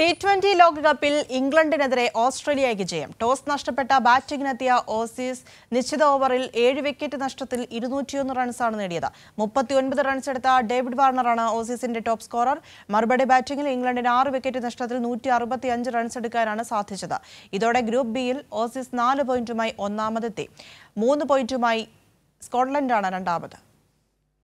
T twenty ലോകകപ്പിൽ ഇംഗ്ലണ്ടിനെതിരെ ഓസ്ട്രേലിയയ്ക്ക് ജയം toss നഷ്ടപ്പെട്ട ബാറ്റിംഗിനെത്തിയ ഓസീസ് നിശ്ചിത ഓവറിൽ ഏഴ് വിക്കറ്റ് നഷ്ടത്തിൽ ഇരുന്നൂറ്റിയൊന്ന് റൺസാണ് നേടിയത് മുപ്പത്തിയൊൻപത് റൺസ് എടുത്ത ഡേവിഡ് വാർണറാണ് ഓസീസിന്റെ ടോപ്പ് സ്കോറർ മറുപടി ബാറ്റിംഗിൽ ഇംഗ്ലണ്ടിന് ആറ് വിക്കറ്റ് നഷ്ടത്തിൽ നൂറ്റി റൺസ് എടുക്കാനാണ് സാധിച്ചത് ഇതോടെ ഗ്രൂപ്പ് ബിയിൽ ഓസീസ് നാല് പോയിന്റുമായി ഒന്നാമതെത്തി മൂന്ന് പോയിന്റുമായി സ്കോട്ട്ലൻഡാണ് രണ്ടാമത്